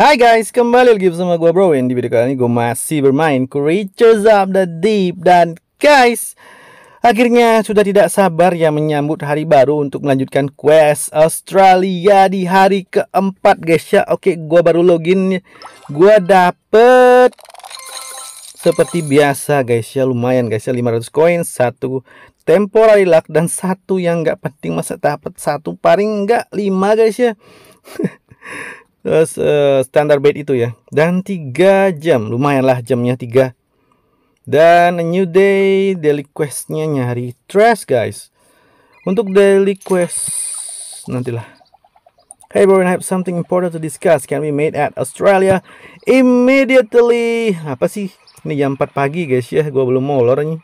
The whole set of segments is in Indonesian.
Hai guys, kembali lagi bersama gue Yang Di video kali ini gue masih bermain Creatures of the Deep Dan guys, akhirnya sudah tidak sabar ya menyambut hari baru Untuk melanjutkan quest Australia di hari keempat guys ya Oke, gue baru login Gue dapet Seperti biasa guys ya, lumayan guys ya 500 koin, satu temporary luck Dan satu yang gak penting masa dapet satu paling gak lima guys ya uh, eh, standar bed itu ya. Dan 3 jam, lumayanlah jamnya 3. Dan A New Day daily questnya nyari trash guys. Untuk daily quest nantilah. Hey bro, I have something important to discuss. Can we meet at Australia immediately? Apa sih? Ini jam 4 pagi guys ya, gua belum molor nih.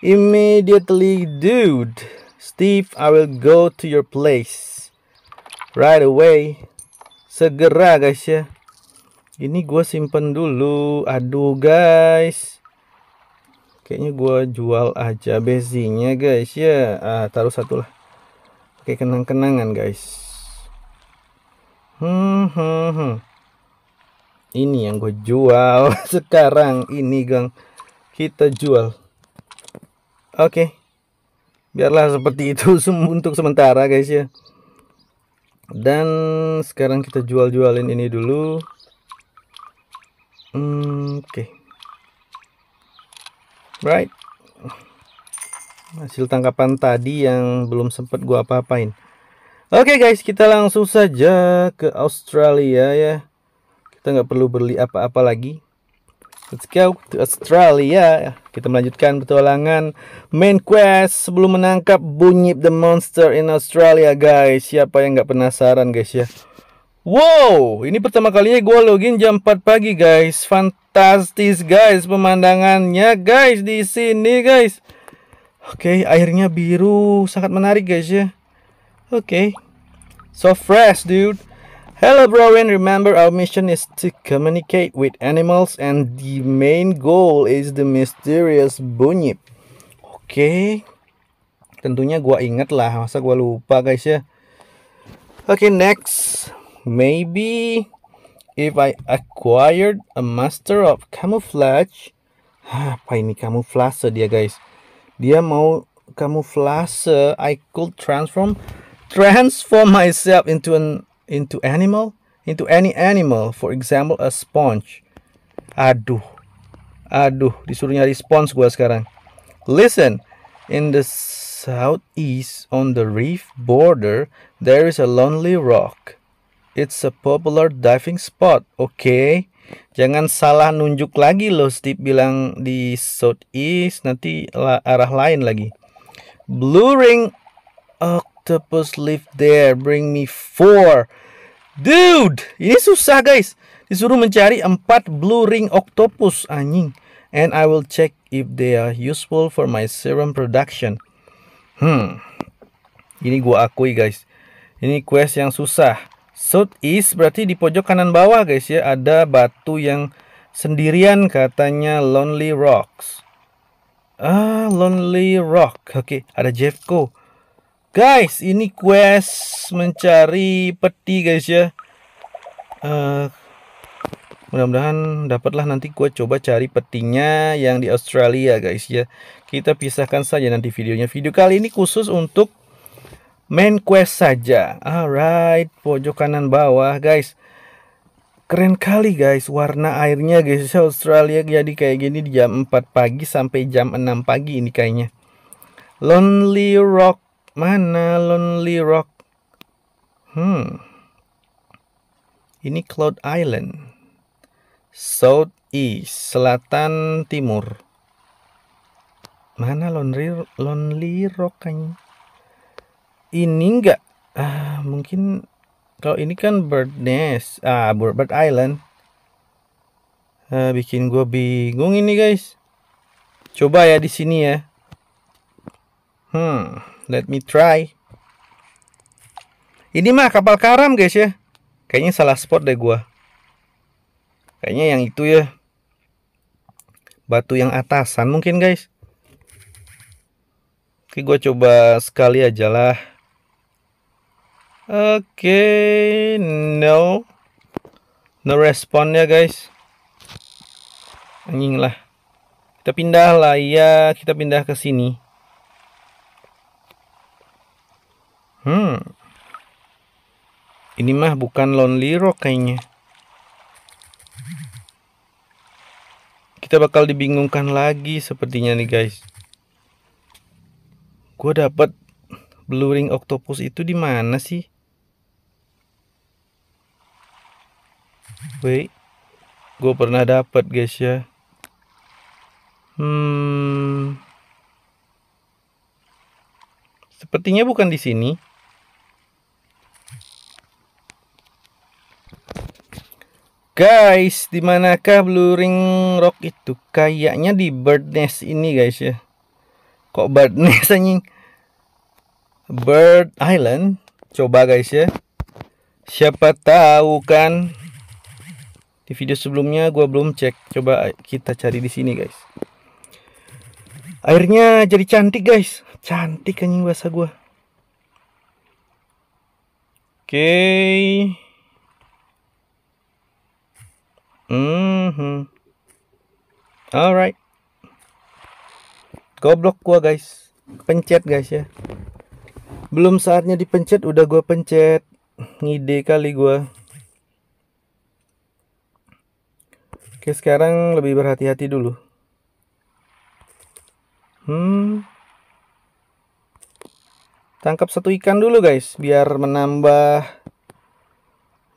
Immediately, dude. Steve, I will go to your place right away segera guys ya ini gue simpen dulu aduh guys kayaknya gue jual aja bezinya guys ya ah, taruh satu lah Oke kenang-kenangan guys hmm, hmm, hmm. ini yang gue jual sekarang ini gang kita jual oke biarlah seperti itu untuk sementara guys ya dan sekarang kita jual-jualin ini dulu hmm, oke okay. right hasil tangkapan tadi yang belum sempat gua apa-apain oke okay guys kita langsung saja ke Australia ya kita nggak perlu beli apa-apa lagi Let's go to Australia. Kita melanjutkan petualangan main quest sebelum menangkap bunyi the Monster in Australia, guys. Siapa yang nggak penasaran, guys ya? Wow, ini pertama kalinya gue login jam 4 pagi, guys. Fantastis, guys, pemandangannya, guys, di sini, guys. Oke, okay, airnya biru, sangat menarik, guys ya. Oke, okay. so fresh, dude. Hello Browin, remember our mission is to communicate with animals and the main goal is the mysterious bunyip. Oke. Okay. Tentunya gua inget lah, masa gua lupa guys ya. Oke, okay, next. Maybe if I acquired a master of camouflage. apa ini camouflage dia guys? Dia mau camouflage I could transform transform myself into an into animal into any animal for example a sponge aduh aduh disuruh nyari sponge gua sekarang listen in the southeast on the reef border there is a lonely rock it's a popular diving spot okay Jangan salah nunjuk lagi loh Steve bilang di southeast nanti arah lain lagi. Blue ring octopus live there. Bring me four. Dude, ini susah guys. Disuruh mencari empat blue ring octopus anjing. And I will check if they are useful for my serum production. Hmm. Ini gua akui guys. Ini quest yang susah. South East berarti di pojok kanan bawah guys ya. Ada batu yang sendirian katanya Lonely Rocks. Ah, Lonely Rock. Oke, okay. ada Jeffco. Guys, ini quest mencari peti guys ya. Uh, Mudah-mudahan dapatlah nanti gue coba cari petinya yang di Australia guys ya. Kita pisahkan saja nanti videonya. Video kali ini khusus untuk main quest saja. Alright, pojok kanan bawah guys. Keren kali guys warna airnya guys. Ya. Australia jadi kayak gini di jam 4 pagi sampai jam 6 pagi ini kayaknya. Lonely Rock Mana Lonely Rock? Hmm. Ini Cloud Island. South East, selatan timur. Mana Lonely Lonely Rock kan? Ini enggak. Ah, mungkin kalau ini kan Bird Nest, ah Bird Island. Ah, bikin gua bingung ini guys. Coba ya di sini ya. Hmm. Let me try. Ini mah kapal karam guys ya. Kayaknya salah spot deh gua. Kayaknya yang itu ya. Batu yang atasan mungkin guys. Oke gua coba sekali aja lah. Oke, no. No respon ya guys. Anjing lah. Kita pindah lah ya, kita pindah ke sini. Hmm. Ini mah bukan Lonely Rock kayaknya. Kita bakal dibingungkan lagi sepertinya nih guys. Gue dapat blue ring octopus itu di mana sih? Wait. Gue pernah dapat guys ya. Hmm. Sepertinya bukan di sini. guys dimanakah blue ring rock itu kayaknya di bird nest ini guys ya kok bird nest anjing bird island coba guys ya siapa tahu kan di video sebelumnya gua belum cek coba kita cari di sini guys airnya jadi cantik guys cantik anjing bahasa gua oke okay. Mm-hmm. Alright. Goblok gua guys. Pencet guys ya. Belum saatnya dipencet udah gua pencet. Ngide kali gua. Oke, sekarang lebih berhati-hati dulu. Hmm. Tangkap satu ikan dulu guys biar menambah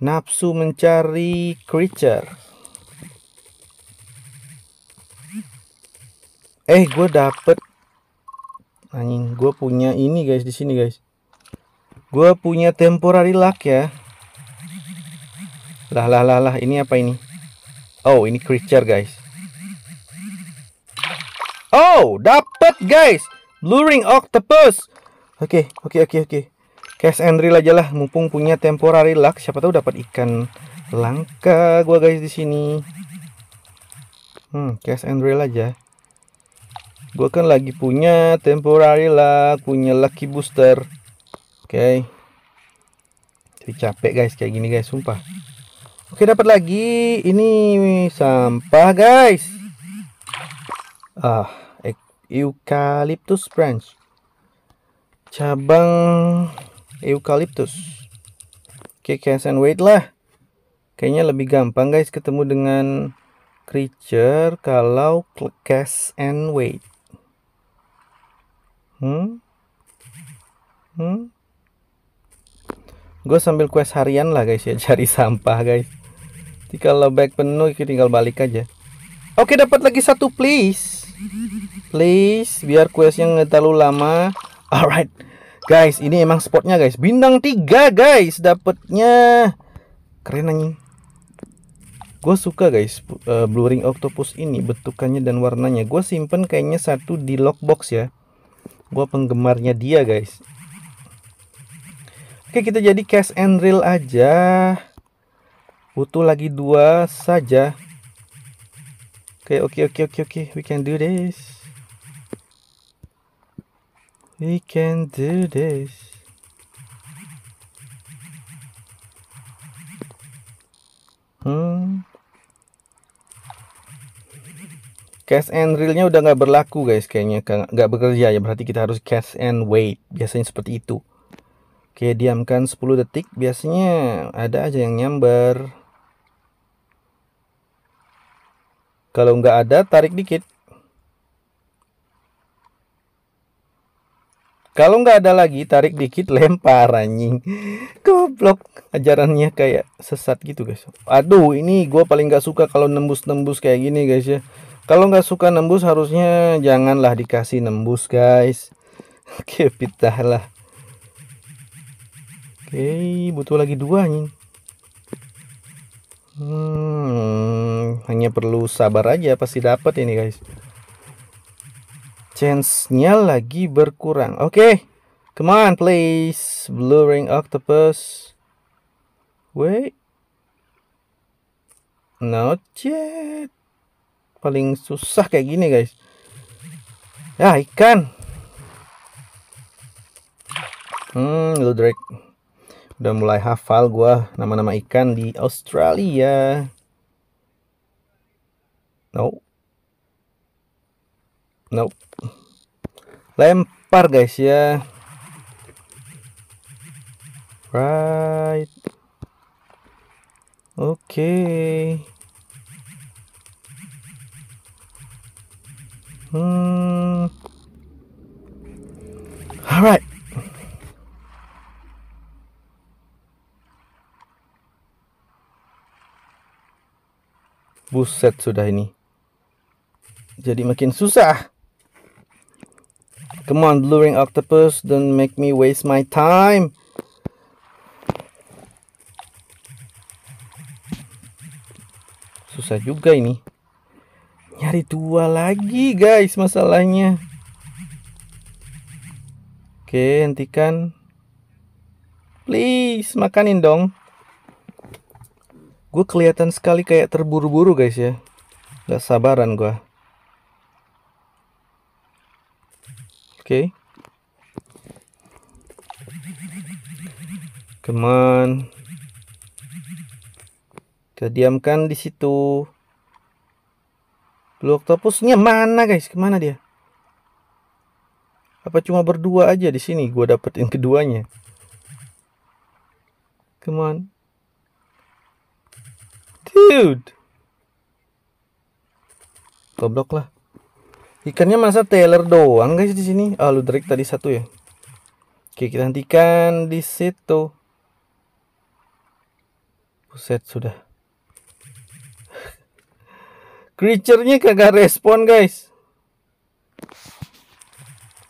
nafsu mencari creature. eh gue dapet anjing gue punya ini guys di sini guys gue punya temporary luck ya lah lah lah lah ini apa ini oh ini creature guys oh dapet guys blue octopus oke okay, oke okay, oke okay, oke okay. cash and reel aja lah mumpung punya temporary luck siapa tahu dapat ikan langka gue guys di sini hmm cash and reel aja gue kan lagi punya temporary lah punya lucky booster oke okay. jadi capek guys kayak gini guys sumpah oke okay, dapat lagi ini sampah guys ah eucalyptus branch cabang eucalyptus oke okay, cash and wait lah kayaknya lebih gampang guys ketemu dengan creature kalau cash and wait Hmm? Hmm? Gue sambil quest harian lah guys ya cari sampah guys. Jadi kalau bag penuh tinggal balik aja. Oke dapat lagi satu please. Please biar questnya nggak terlalu lama. Alright. Guys, ini emang spotnya guys. Bintang tiga guys dapatnya. Keren anjing. Gue suka guys uh, blue octopus ini bentukannya dan warnanya. Gue simpen kayaknya satu di lockbox ya gue penggemarnya dia guys oke kita jadi cash and reel aja butuh lagi dua saja oke oke oke oke oke we can do this we can do this hmm Cash and realnya udah nggak berlaku guys kayaknya nggak bekerja ya berarti kita harus cash and wait biasanya seperti itu. Oke diamkan 10 detik biasanya ada aja yang nyamber. Kalau nggak ada tarik dikit. Kalau nggak ada lagi tarik dikit lempar anjing. Goblok ajarannya kayak sesat gitu guys. Aduh ini gue paling nggak suka kalau nembus-nembus kayak gini guys ya. Kalau nggak suka nembus harusnya janganlah dikasih nembus guys. Oke pitah lah. Oke butuh lagi dua nih. Hmm, hanya perlu sabar aja pasti dapat ini guys. Chance-nya lagi berkurang. Oke. Okay. Come on please. Blue ring octopus. Wait. Not yet paling susah kayak gini guys ya ikan hmm ludrek udah mulai hafal gua nama-nama ikan di Australia no no lempar guys ya right oke Hmm. All right. Buset sudah ini. Jadi makin susah. Come on, luring octopus, don't make me waste my time. Susah juga ini nyari dua lagi guys masalahnya oke hentikan please makanin dong gue kelihatan sekali kayak terburu-buru guys ya gak sabaran gue oke okay. come on kita diamkan di situ Blue octopusnya mana guys? Kemana dia? Apa cuma berdua aja di sini? Gua dapetin keduanya. Come on. Dude. Goblok lah. Ikannya masa Taylor doang guys di sini. Ah, oh, Drake tadi satu ya. Oke, kita hentikan di situ. Buset sudah creature kagak respon, guys.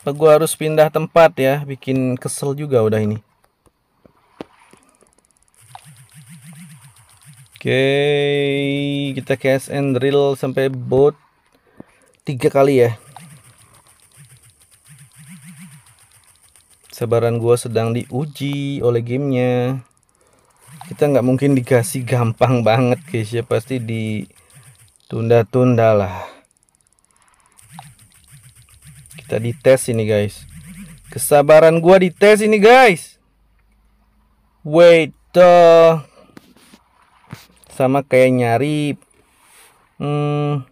Apa gua harus pindah tempat ya? Bikin kesel juga udah ini. Oke, okay, kita cast and drill sampai bot tiga kali ya. Sabaran gua sedang diuji oleh gamenya. Kita nggak mungkin dikasih gampang banget, guys ya. Pasti di tunda lah, kita dites ini guys kesabaran gua dites ini guys wait uh, sama kayak nyari hmm,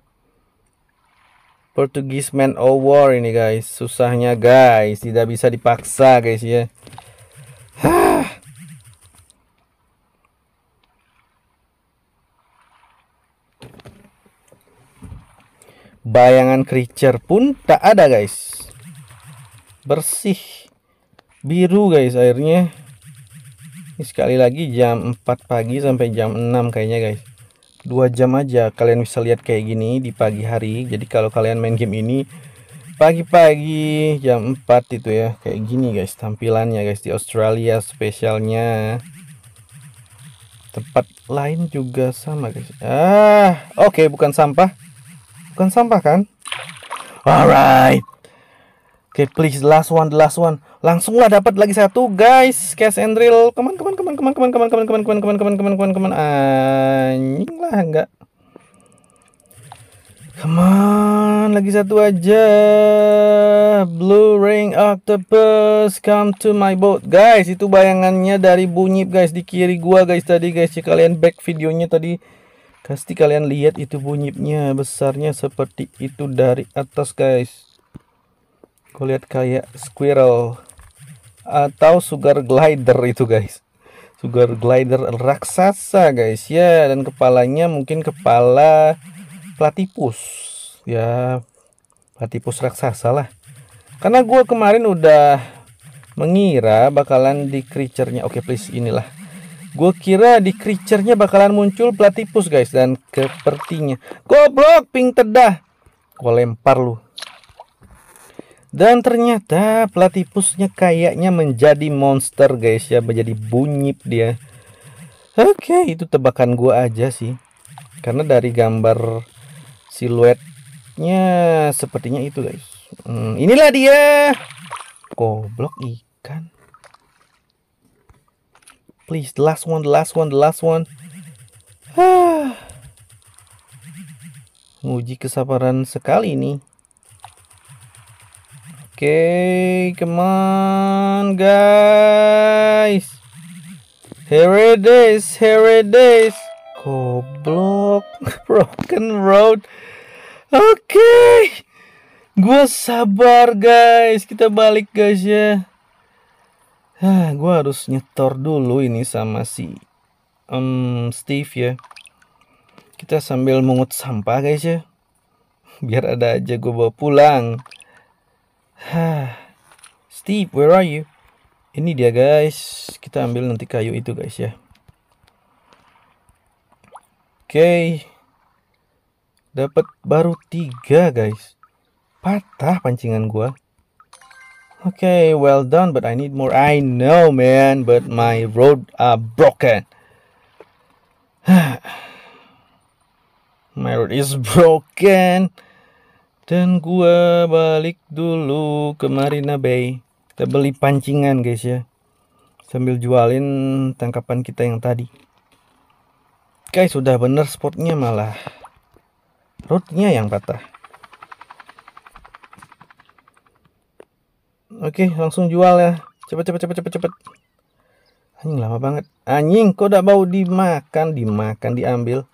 Portuguese Man O' War ini guys susahnya guys tidak bisa dipaksa guys ya bayangan creature pun tak ada guys bersih biru guys airnya ini sekali lagi jam 4 pagi sampai jam 6 kayaknya guys dua jam aja kalian bisa lihat kayak gini di pagi hari jadi kalau kalian main game ini pagi-pagi jam 4 itu ya kayak gini guys tampilannya guys di Australia spesialnya tempat lain juga sama guys ah oke okay, bukan sampah Bukan sampah kan? Alright. Oke, okay, please last one, the last one. Langsunglah dapat lagi satu, guys. Cash and reel Keman, keman, keman, keman, keman, keman, keman, keman, keman, keman, keman, keman, keman, keman. Anjing lah, enggak. Keman, lagi satu aja. Blue ring octopus, come to my boat, guys. Itu bayangannya dari bunyi, guys, di kiri gua, guys tadi, guys. si kalian back videonya tadi pasti kalian lihat itu bunyinya besarnya seperti itu dari atas guys kau lihat kayak squirrel atau sugar glider itu guys sugar glider raksasa guys ya dan kepalanya mungkin kepala platipus ya platipus raksasa lah karena gue kemarin udah mengira bakalan di creature-nya oke okay, please inilah Gue kira di creature-nya bakalan muncul platipus guys dan sepertinya goblok pink tedah. Gue lempar lu. Dan ternyata platipusnya kayaknya menjadi monster guys ya, menjadi bunyip dia. Oke, okay, itu tebakan gue aja sih. Karena dari gambar siluetnya sepertinya itu guys. Hmm, inilah dia. Goblok ikan please. The last one, the last one, the last one. Uji kesabaran sekali ini. Oke, okay, come on guys. Here it is, here it is. Goblok, broken road. Oke. Okay. Gua sabar guys, kita balik guys ya. Hah, gue harus nyetor dulu ini sama si um, Steve ya. Kita sambil mengut sampah guys ya. Biar ada aja gue bawa pulang. Hah, Steve, where are you? Ini dia guys. Kita ambil nanti kayu itu guys ya. Oke. Okay. Dapat baru tiga guys. Patah pancingan gua. Okay, well done, but I need more. I know, man, but my road are broken. my road is broken. Dan gua balik dulu ke Marina Bay. Kita beli pancingan, guys ya. Sambil jualin tangkapan kita yang tadi. Guys, sudah bener spotnya malah. Roadnya yang patah. Oke, langsung jual ya. Cepet, cepet, cepet, cepet, cepet. Anjing lama banget. Anjing, kok udah bau dimakan, dimakan, diambil.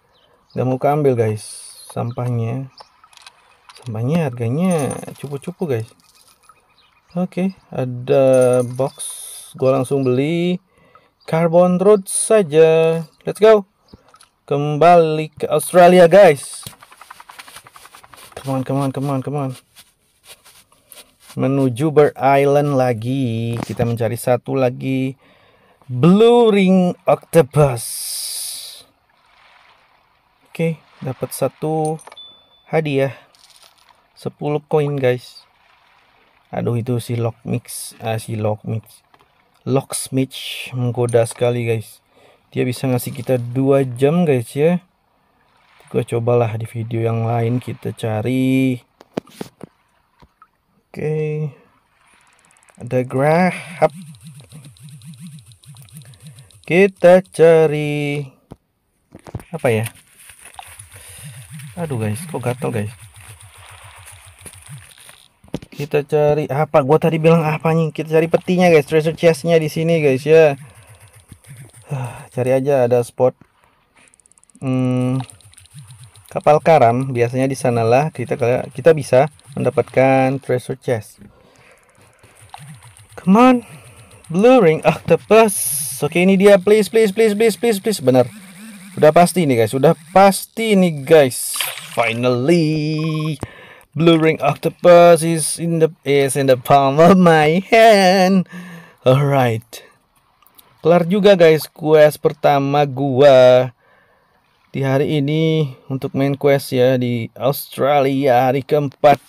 Gak mau keambil guys, sampahnya. Sampahnya harganya cupu-cupu guys. Oke, ada box. Gue langsung beli carbon road saja. Let's go. Kembali ke Australia guys. Come on, come on, come on, come on menuju Bird Island lagi. Kita mencari satu lagi Blue Ring Octopus. Oke, dapat satu hadiah. 10 koin, guys. Aduh, itu si Lock Mix, ah, si Lock Mix. Lock Locksmith menggoda sekali, guys. Dia bisa ngasih kita dua jam, guys ya. Gue cobalah di video yang lain kita cari okay. ada Graham kita cari apa ya aduh guys kok gatel guys kita cari apa gua tadi bilang apa nih kita cari petinya guys treasure chestnya di sini guys ya cari aja ada spot hmm kapal karam biasanya di sanalah kita kita bisa mendapatkan treasure chest come on blue blurring octopus oke ini dia please please please please please please benar sudah pasti nih guys sudah pasti nih guys finally blue ring octopus is in the is in the palm of my hand alright kelar juga guys quest pertama gua di hari ini untuk main quest ya di Australia hari keempat.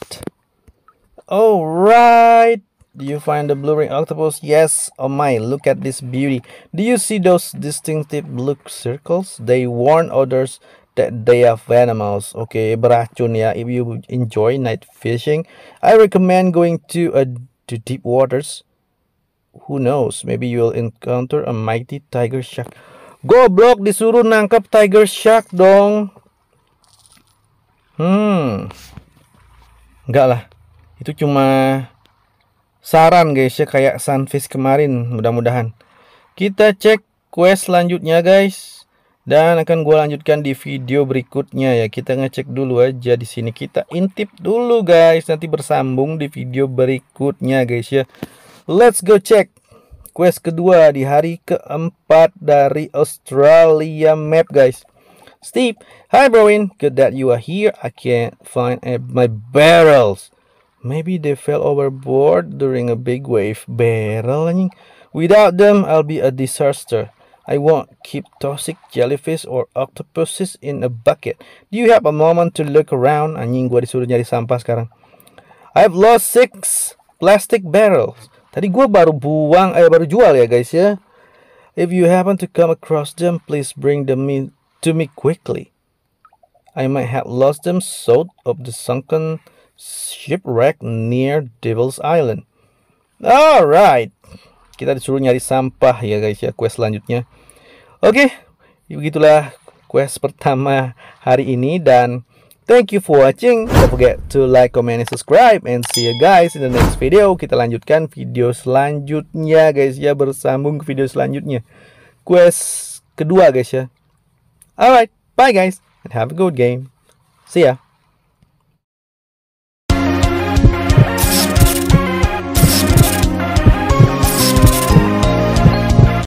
Alright. Do you find the blue ring octopus? Yes. Oh my, look at this beauty. Do you see those distinctive blue circles? They warn others that they are venomous. Okay, beracun ya. If you enjoy night fishing, I recommend going to a uh, to deep waters. Who knows? Maybe you will encounter a mighty tiger shark. Goblok disuruh nangkep tiger shark dong. Hmm. Enggak lah. Itu cuma saran guys ya kayak sunfish kemarin mudah-mudahan. Kita cek quest selanjutnya guys. Dan akan gue lanjutkan di video berikutnya ya. Kita ngecek dulu aja di sini. Kita intip dulu guys. Nanti bersambung di video berikutnya guys ya. Let's go check quest kedua di hari keempat dari Australia Map guys. Steve, hi Browin, good that you are here. I can't find my barrels. Maybe they fell overboard during a big wave. Barrel anjing. Without them, I'll be a disaster. I won't keep toxic jellyfish or octopuses in a bucket. Do you have a moment to look around? Anjing gua disuruh nyari sampah sekarang. I've lost six plastic barrels. Tadi gue baru buang, eh baru jual ya guys ya. If you happen to come across them, please bring them in to me quickly. I might have lost them south of the sunken shipwreck near Devil's Island. Alright. Kita disuruh nyari sampah ya guys ya, quest selanjutnya. Oke, okay, begitulah quest pertama hari ini dan Thank you for watching. Don't forget to like, comment, and subscribe. And see you guys in the next video. Kita lanjutkan video selanjutnya guys ya. Bersambung ke video selanjutnya. Quest kedua guys ya. Alright, bye guys. And have a good game. See ya.